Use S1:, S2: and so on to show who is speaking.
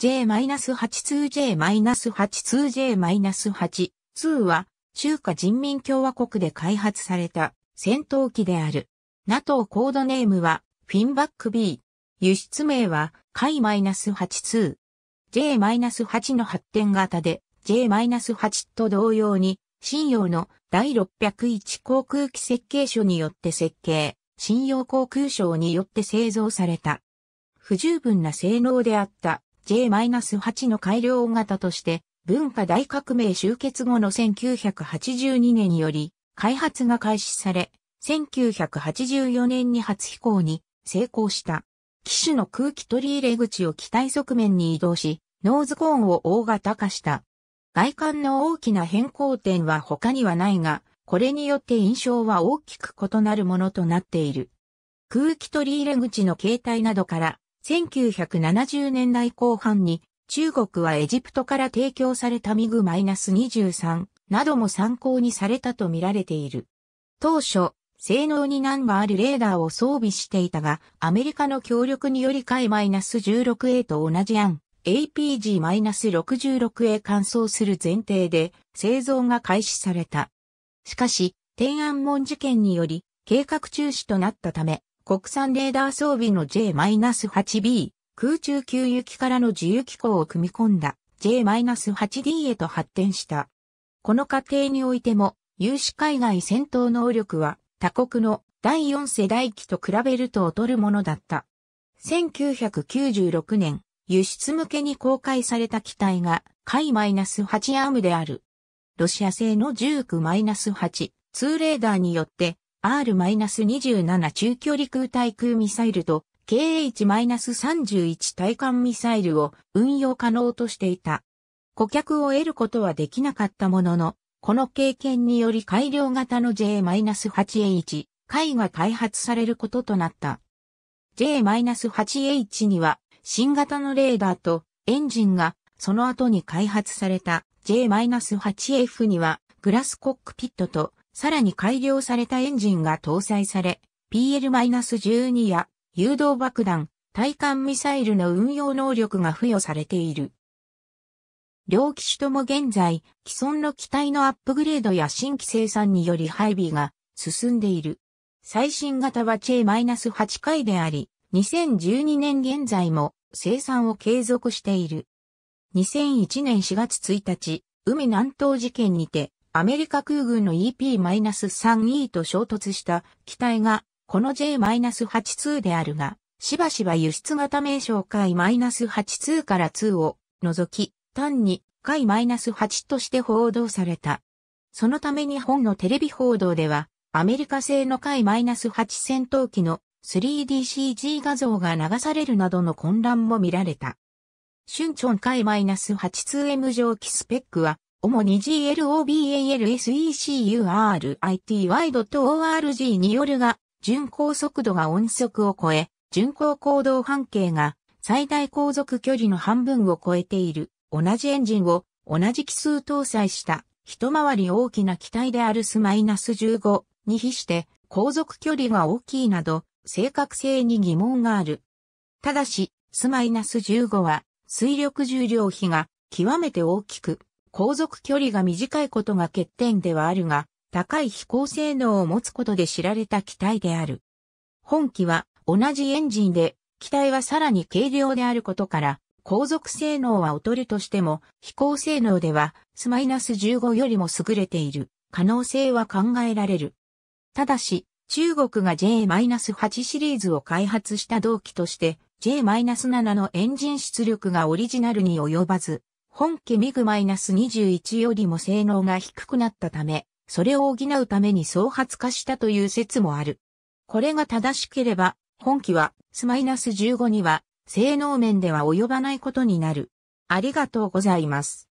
S1: J-82J-82J-8 2は中華人民共和国で開発された戦闘機である。NATO コードネームはフィンバック B。輸出名は海 -82。J-8 の発展型で J-8 と同様に新用の第601航空機設計書によって設計、新用航空省によって製造された。不十分な性能であった J-8 の改良型として、文化大革命終結後の1982年により、開発が開始され、1984年に初飛行に成功した。機種の空気取り入れ口を機体側面に移動し、ノーズコーンを大型化した。外観の大きな変更点は他にはないが、これによって印象は大きく異なるものとなっている。空気取り入れ口の形態などから、1970年代後半に中国はエジプトから提供されたミグ -23 なども参考にされたと見られている。当初、性能に難があるレーダーを装備していたが、アメリカの協力により海 -16A と同じ案、APG-66A 換装する前提で製造が開始された。しかし、天安門事件により計画中止となったため、国産レーダー装備の J-8B、空中給油機からの自由機構を組み込んだ J-8D へと発展した。この過程においても、有志海外戦闘能力は他国の第4世代機と比べると劣るものだった。1996年、輸出向けに公開された機体が、海 -8 アームである。ロシア製の19-8、2レーダーによって R-27 中距離空対空ミサイルと KH-31 対艦ミサイルを運用可能としていた。顧客を得ることはできなかったものの、この経験により改良型の J-8H、海が開発されることとなった。J-8H には新型のレーダーとエンジンがその後に開発された J-8F にはグラスコックピットとさらに改良されたエンジンが搭載され、PL-12 や誘導爆弾、対艦ミサイルの運用能力が付与されている。両機種とも現在、既存の機体のアップグレードや新規生産により配備が進んでいる。最新型は J-8 回であり、2012年現在も生産を継続している。2001年4月1日、海南東事件にて、アメリカ空軍の EP-3E と衝突した機体が、この J-82 であるが、しばしば輸出型名称解 -82 から2を除き、単に解 -8 として報道された。そのため日本のテレビ報道では、アメリカ製の解 -8 戦闘機の 3DCG 画像が流されるなどの混乱も見られた。春春ン解 -82M 蒸気スペックは主に GLOBALSECURITY-ORG によるが、巡航速度が音速を超え、巡航行動半径が最大航続距離の半分を超えている。同じエンジンを同じ機数搭載した一回り大きな機体であるスマイナス15に比して航続距離が大きいなど正確性に疑問がある。ただし、スマイナス15は水力重量比が極めて大きく航続距離が短いことが欠点ではあるが、高い飛行性能を持つことで知られた機体である。本機は同じエンジンで、機体はさらに軽量であることから、航続性能は劣るとしても、飛行性能では、スマイナス15よりも優れている可能性は考えられる。ただし、中国が J-8 シリーズを開発した同期として、J-7 のエンジン出力がオリジナルに及ばず、本機 MIG-21 よりも性能が低くなったため、それを補うために総発化したという説もある。これが正しければ、本機は S-15 には性能面では及ばないことになる。ありがとうございます。